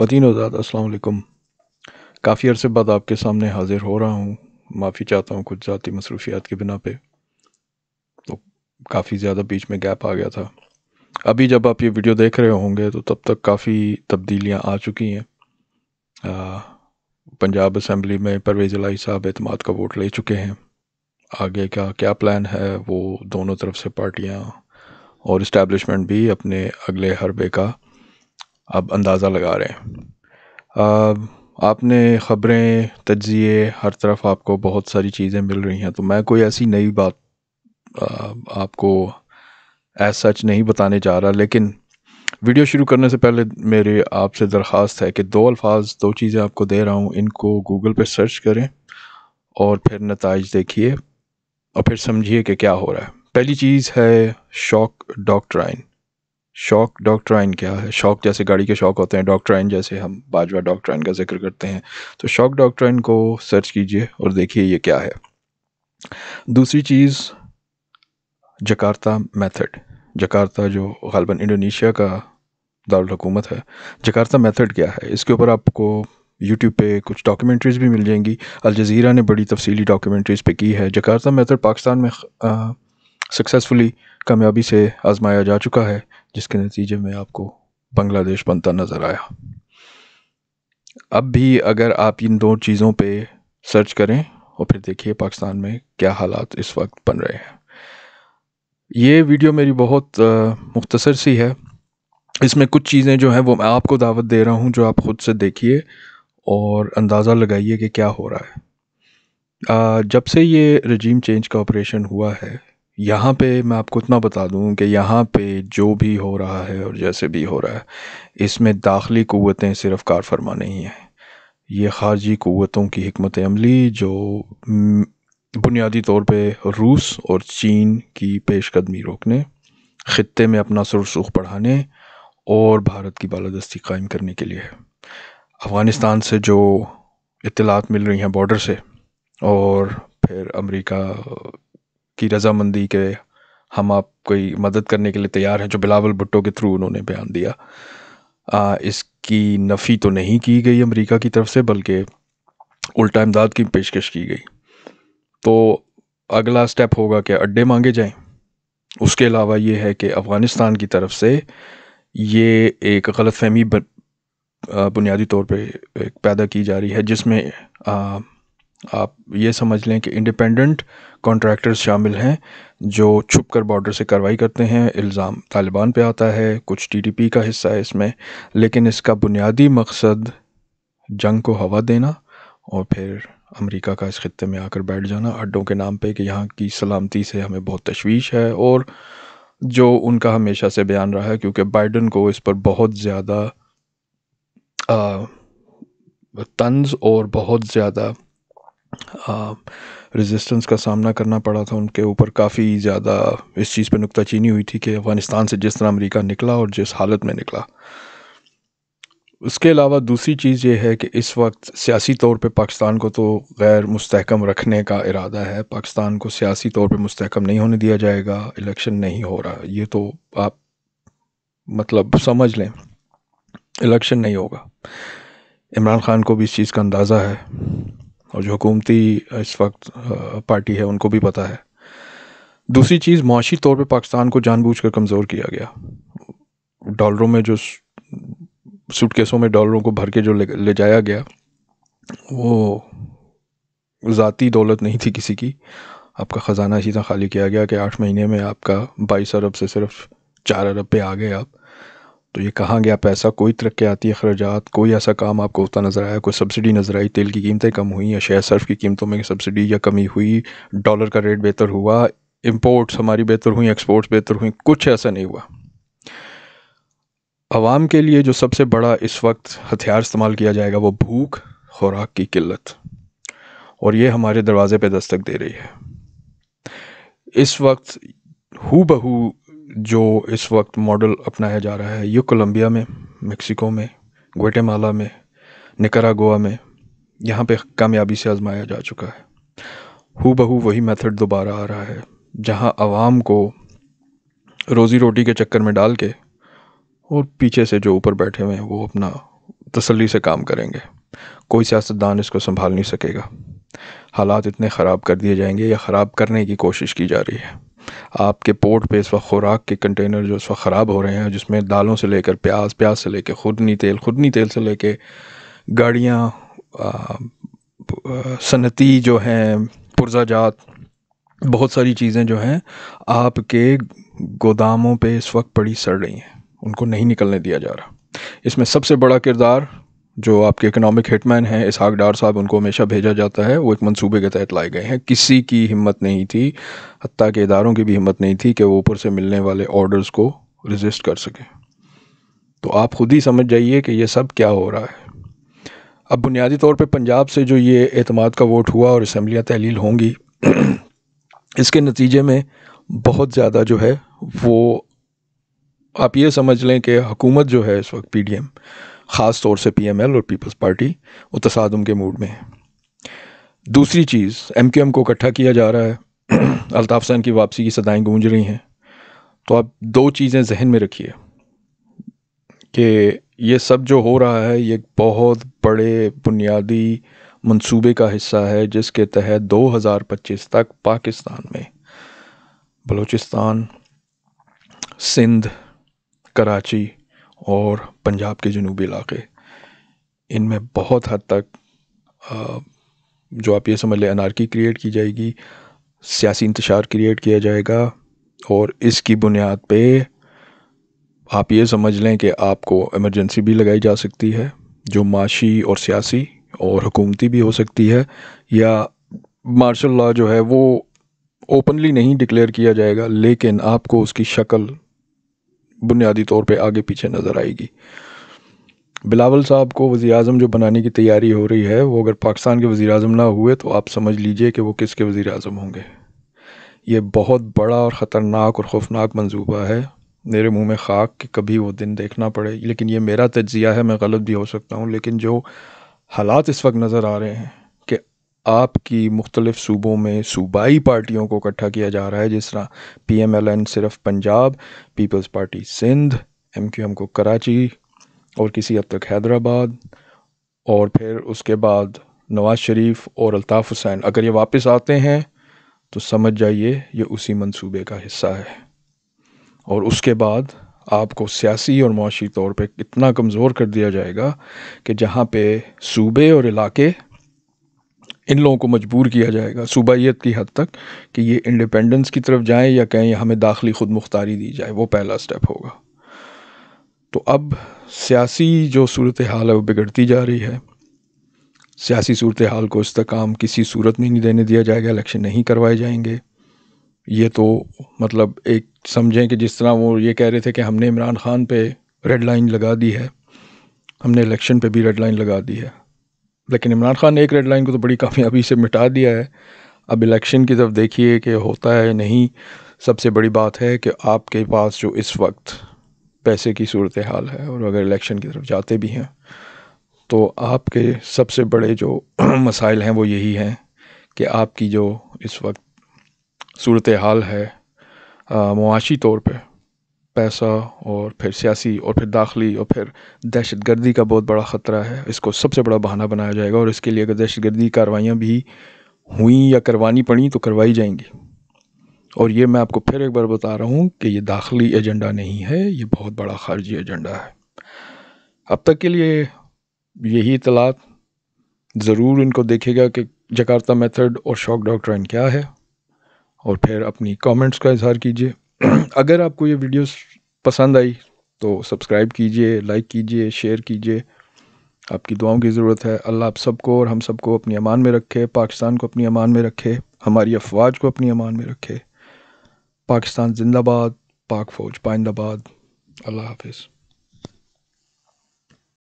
ख़वान आज़ाद अस्सलाम काफ़ी अरसे बाद आपके सामने हाज़िर हो रहा हूँ माफ़ी चाहता हूँ कुछ ज़ाती मसरूफियात की बिना पे तो काफ़ी ज़्यादा बीच में गैप आ गया था अभी जब आप ये वीडियो देख रहे होंगे तो तब तक काफ़ी तब्दीलियाँ आ चुकी हैं पंजाब असम्बली में परवेज़ लाई साहब अतमाद का वोट ले चुके हैं आगे का क्या प्लान है वो दोनों तरफ से पार्टियाँ और इस्टबलिशमेंट भी अपने अगले हरबे का आप अंदाज़ा लगा रहे हैं आपने ख़बरें तजिए हर तरफ आपको बहुत सारी चीज़ें मिल रही हैं तो मैं कोई ऐसी नई बात आपको एज सच नहीं बताने जा रहा लेकिन वीडियो शुरू करने से पहले मेरे आपसे दरख्वास्त है कि दो अल्फाज दो चीज़ें आपको दे रहा हूँ इनको गूगल पर सर्च करें और फिर नतज देखिए और फिर समझिए कि क्या हो रहा है पहली चीज़ है शौक डॉक्ट्राइन शौक आइन क्या है शौक जैसे गाड़ी के शौक होते हैं डॉक्टर आइन जैसे हम बाजवा डॉक्टर आइन का जिक्र करते हैं तो शौक आइन को सर्च कीजिए और देखिए ये क्या है दूसरी चीज़ जकार्ता मेथड जकार्ता जो गलबन इंडोनेशिया का दारकूमत है जकार्ता मेथड क्या है इसके ऊपर आपको यूट्यूब पे कुछ डॉक्यूमेंट्रीज़ भी मिल जाएंगी अल जज़ीरा ने बड़ी तफसीली डॉक्यूमेंट्रीज़ पे की है जकार्ता मेथड पाकिस्तान में सक्सेसफुली कामयाबी से आजमाया जा चुका है जिसके नतीजे में आपको बांग्लादेश बनता नज़र आया अब भी अगर आप इन दो चीज़ों पे सर्च करें और फिर देखिए पाकिस्तान में क्या हालात इस वक्त बन रहे हैं ये वीडियो मेरी बहुत मुख्तसर सी है इसमें कुछ चीज़ें जो हैं वो मैं आपको दावत दे रहा हूँ जो आप ख़ुद से देखिए और अंदाज़ा लगाइए कि क्या हो रहा है जब से ये रजीम चेंज का ऑपरेशन हुआ है यहाँ पे मैं आपको इतना बता दूँ कि यहाँ पे जो भी हो रहा है और जैसे भी हो रहा है इसमें दाखिली क़वतें सिर्फ़ कार फ़रमा नहीं हैं ये ख़ारजी क़वतों की हमत अमली जो बुनियादी तौर पे रूस और चीन की पेशकदमी रोकने ख़ते में अपना सुरसुख बढ़ाने और भारत की बालादस्ती कायम करने के लिए अफ़गानिस्तान से जो इतलात मिल रही हैं बॉर्डर से और फिर अमरीका की रजामंदी के हम आप कोई मदद करने के लिए तैयार हैं जो बिलावल भुट्टो के थ्रू उन्होंने बयान दिया आ, इसकी नफ़ी तो नहीं की गई अमेरिका की तरफ से बल्कि उल्टा इमदाद की पेशकश की गई तो अगला स्टेप होगा कि अड्डे मांगे जाएं उसके अलावा ये है कि अफ़गानिस्तान की तरफ से ये एक गलत फहमी बुनियादी तौर पर पैदा की जा रही है जिसमें आप ये समझ लें कि इंडिपेंडेंट कॉन्ट्रैक्टर्स शामिल हैं जो छुप कर बॉर्डर से कार्रवाई करते हैं इल्ज़ाम तालिबान पे आता है कुछ टीडीपी का हिस्सा है इसमें लेकिन इसका बुनियादी मकसद जंग को हवा देना और फिर अमेरिका का इस खत्े में आकर बैठ जाना अड्डों के नाम पे कि यहाँ की सलामती से हमें बहुत तशवीश है और जो उनका हमेशा से बयान रहा है क्योंकि बाइडन को इस पर बहुत ज़्यादा तंज और बहुत ज़्यादा रेजिस्टेंस का सामना करना पड़ा था उनके ऊपर काफ़ी ज़्यादा इस चीज़ पे नुकताचीनी हुई थी कि अफ़गानिस्तान से जिस तरह अमेरिका निकला और जिस हालत में निकला उसके अलावा दूसरी चीज़ ये है कि इस वक्त सियासी तौर पे पाकिस्तान को तो गैर मुस्तकम रखने का इरादा है पाकिस्तान को सियासी तौर पे मुस्तकम नहीं होने दिया जाएगा इलेक्शन नहीं हो रहा ये तो आप मतलब समझ लें इलेक्शन नहीं होगा इमरान ख़ान को भी इस चीज़ का अंदाज़ा है और जो हुकूमती इस वक्त पार्टी है उनको भी पता है दूसरी चीज़ मुशी तौर पर पाकिस्तान को जानबूझकर कमज़ोर किया गया डॉलरों में जो सूटकेसों में डॉलरों को भर के जो ले, ले जाया गया वो ज़ाती दौलत नहीं थी किसी की आपका ख़जाना इसी तरह खाली किया गया कि आठ महीने में आपका बाईस अरब से सिर्फ चार अरब पे आ गए आप तो ये कहाँ गया पैसा कोई तरक्याती अखराज कोई ऐसा काम आपको होता नज़र आया कोई सब्सिडी नज़र आई तेल की कीमतें कम हुई या शेयर सर्फ की कीमतों में सब्सिडी या कमी हुई डॉलर का रेट बेहतर हुआ इम्पोर्ट्स हमारी बेहतर हुई एक्सपोर्ट्स बेहतर हुई कुछ ऐसा नहीं हुआ आवाम के लिए जो सबसे बड़ा इस वक्त हथियार इस्तेमाल किया जाएगा वो भूख खुराक की किल्लत और ये हमारे दरवाज़े पे दस्तक दे रही है इस वक्त हु बहू जो इस वक्त मॉडल अपनाया जा रहा है ये कोलंबिया में मेक्सिको में ग्वेटेमाला में निकरागोआ में यहाँ पे कामयाबी से आजमाया जा चुका है हु बहू वही मेथड दोबारा आ रहा है जहाँ आवाम को रोज़ी रोटी के चक्कर में डाल के और पीछे से जो ऊपर बैठे हुए हैं वो अपना तसल्ली से काम करेंगे कोई सियासतदान इसको संभाल नहीं सकेगा हालात इतने ख़राब कर दिए जाएंगे या ख़राब करने की कोशिश की जा रही है आपके पोर्ट पे इस वक्त खुराक के कंटेनर जो इस वक्त ख़राब हो रहे हैं जिसमें दालों से लेकर प्याज प्याज से लेकर खुदनी तेल खुदनी तेल से लेकर गाड़ियाँ सनती जो हैं पुर्जाजात बहुत सारी चीज़ें जो हैं आपके गोदामों पे इस वक्त पड़ी सड़ रही हैं उनको नहीं निकलने दिया जा रहा इसमें सबसे बड़ा किरदार जो आपके इकोनॉमिक हिटमैन हैं इसहाक डार साहब उनको हमेशा भेजा जाता है वो एक मंसूबे के तहत लाए गए हैं किसी की हिम्मत नहीं थी हती के इदारों की भी हिम्मत नहीं थी कि वो ऊपर से मिलने वाले ऑर्डर्स को रजिस्ट कर सकें तो आप खुद ही समझ जाइए कि यह सब क्या हो रहा है अब बुनियादी तौर पर पंजाब से जो ये अतमाद का वोट हुआ और इसम्बलियाँ तहलील होंगी इसके नतीजे में बहुत ज़्यादा जो है वो आप ये समझ लें कि हुकूमत जो है इस वक्त पी डी एम ख़ास तौर से पीएमएल और पीपल्स पार्टी वो तसादम के मूड में है दूसरी चीज़ एमक्यूएम को इकट्ठा किया जा रहा है अलताफ़ सैन की वापसी की सदाएँ गूंज रही हैं तो आप दो चीज़ें जहन में रखिए कि ये सब जो हो रहा है ये बहुत बड़े बुनियादी मंसूबे का हिस्सा है जिसके तहत 2025 तक पाकिस्तान में बलूचिस्तान सिंध कराची और पंजाब के जनूबी इलाके इनमें बहुत हद तक जो आप ये समझ लें अनारकी क्रिएट की जाएगी सियासी इंतशार क्रिएट किया जाएगा और इसकी बुनियाद पे आप ये समझ लें कि आपको इमरजेंसी भी लगाई जा सकती है जो माशी और सियासी और हुकूमती भी हो सकती है या मार्शल लॉ जो है वो ओपनली नहीं डिक्लेयर किया जाएगा लेकिन आपको उसकी शक्ल बुनियादी तौर पर आगे पीछे नज़र आएगी बिलावल साहब को वज़ी अजम जो बनाने की तैयारी हो रही है वो अगर पाकिस्तान के वज़ी अजम ना हुए तो आप समझ लीजिए कि वो किसके वज़ी अजम होंगे ये बहुत बड़ा और ख़तरनाक और खौफनाक मंजूबा है मेरे मुंह में खाक कि कभी वो दिन देखना पड़े लेकिन ये मेरा तज्ज़िया है मैं गलत भी हो सकता हूँ लेकिन जो हालात इस वक्त नज़र आ रहे हैं आपकी मुख्तलिफ़ सूबों में सूबाई पार्टियों को इकट्ठा किया जा रहा है जिस तरह पी एम एल एन सिर्फ Punjab People's Party Sindh M Q M को कराची और किसी हद तक हैदराबाद और फिर उसके बाद नवाज़ शरीफ और अल्ताफ़ हुसैन अगर ये वापस आते हैं तो समझ जाइए ये उसी मंसूबे का हिस्सा है और उसके बाद आपको सियासी और मुशी तौर पे इतना कमज़ोर कर दिया जाएगा कि जहाँ पे सूबे और इलाके इन लोगों को मजबूर किया जाएगा सूबाइत की हद तक कि ये इंडिपेंडेंस की तरफ जाएं या कहें हमें दाखिली ख़ुद मुख्तारी दी जाए वो पहला स्टेप होगा तो अब सियासी जो सूरत हाल है वो बिगड़ती जा रही है सियासी सूरत हाल को इस्तेकाम किसी सूरत में नहीं देने दिया जाएगा इलेक्शन नहीं करवाए जाएंगे ये तो मतलब एक समझें कि जिस तरह वो ये कह रहे थे कि हमने इमरान खान पे रेड लाइन लगा दी है हमने इलेक्शन पे भी रेड लाइन लगा दी है लेकिन इमरान खान ने एक रेड लाइन को तो बड़ी कामयाबी से मिटा दिया है अब इलेक्शन की तरफ देखिए कि होता है नहीं सबसे बड़ी बात है कि आपके पास जो इस वक्त पैसे की सूरत हाल है और अगर इलेक्शन की तरफ जाते भी हैं तो आपके सबसे बड़े जो मसाइल हैं वो यही हैं कि आपकी जो इस वक्त सूरत हाल है मुआशी तौर पर पैसा और फिर सियासी और फिर दाखिली और फिर दहशत गर्दी का बहुत बड़ा ख़तरा है इसको सबसे बड़ा बहाना बनाया जाएगा और इसके लिए अगर दहशत गर्दी कार्रवाइयाँ भी हुई या करवानी पड़ी तो करवाई जाएंगी और ये मैं आपको फिर एक बार बता रहा हूँ कि ये दाखिली एजेंडा नहीं है ये बहुत बड़ा खारजी एजेंडा है अब तक के लिए यही इतलात ज़रूर इनको देखेगा कि जकार्ता मेथड और शॉक डॉक्ट्राइन क्या है और फिर अपनी कमेंट्स का इजहार कीजिए अगर आपको ये वीडियो पसंद आई तो सब्सक्राइब कीजिए लाइक कीजिए शेयर कीजिए आपकी दुआओं की ज़रूरत है अल्लाह आप सबको और हम सबको अपनी अमान में रखे पाकिस्तान को अपनी अमान में रखे हमारी अफवाज को अपनी अमान में रखे पाकिस्तान जिंदाबाद पाक फ़ौज पाइंदाबाद अल्लाह हाफिज़